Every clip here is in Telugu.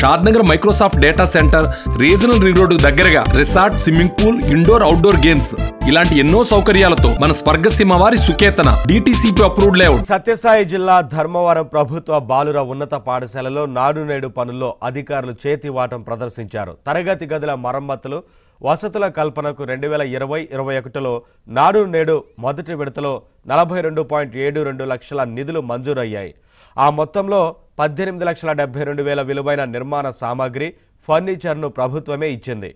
Shadnagar Microsoft data centre regional ring road దగ్గరగా resort swimming pool indoor outdoor games ఇలాంటి ఎన్నో సౌకర్యాలతో మన స్వర్గసీమ వారి Suketana DTCP approved layout Sathya Sai జిల్లా ధర్మవరం ప్రభుత్వ బాలుర ఉన్నత పాఠశాలలో నాడు నేడు పనుల్లో అధికారులు చేతివాటం ప్రదర్శించారు తరగతి గదుల మరమ్మతులు వసతుల కల్పనకు రెండు వేల ఇరవై ఇరవై ఒకటిలో నాడు నేడు మొదటి విడతలో నలభై రెండు పాయింట్ ఏడు రెండు లక్షల నిధులు మంజూరయ్యాయి ఆ మొత్తంలో పద్దెనిమిది లక్షల డెబ్బై రెండు వేల విలువైన నిర్మాణ సామాగ్రి ఫర్నిచర్ను ప్రభుత్వమే ఇచ్చింది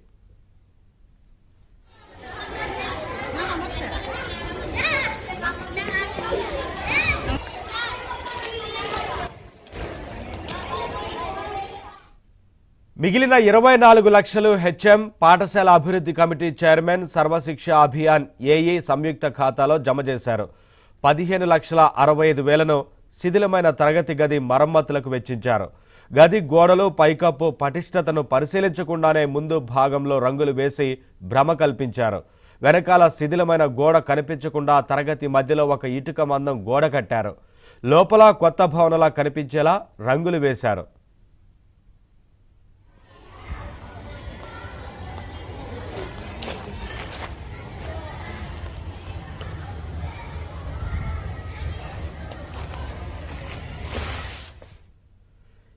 మిగిలిన ఇరవై నాలుగు లక్షలు హెచ్ఎం పాఠశాల అభివృద్ధి committee chairman Sarva Shiksha Abhiyan AE సంయుక్త ఖాతాలో జమ చేశారు పదిహేను లక్షల అరవై ఐదు వేలను శిథిలమైన తరగతి గది మరమ్మతులకు వెచ్చించారు గది గోడలు పైకప్పు పటిష్టతను పరిశీలించకుండానే ముందు భాగంలో రంగులు వేసి భ్రమ కల్పించారు వెనకాల శిథిలమైన గోడ కనిపించకుండా తరగతి మధ్యలో ఒక ఇటుక మందం గోడ కట్టారు లోపల కొత్త భవనలా కనిపించేలా రంగులు వేశారు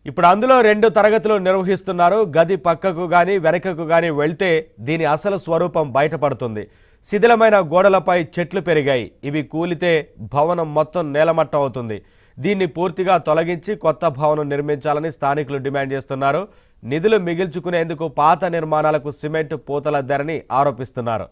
ఇప్పుడు అందులో రెండు తరగతులు నిర్వహిస్తున్నారు గది పక్కకు కానీ వెనకకు కానీ వెళ్తే దీని అసలు స్వరూపం బయటపడుతుంది శిథిలమైన గోడలపై చెట్లు పెరిగాయి ఇవి కూలితే భవనం మొత్తం నేలమట్టం అవుతుంది దీన్ని పూర్తిగా తొలగించి కొత్త భవనం నిర్మించాలని స్థానికులు డిమాండ్ చేస్తున్నారు నిధులు మిగిల్చుకునేందుకు పాత నిర్మాణాలకు సిమెంట్ పూతల ధరని ఆరోపిస్తున్నారు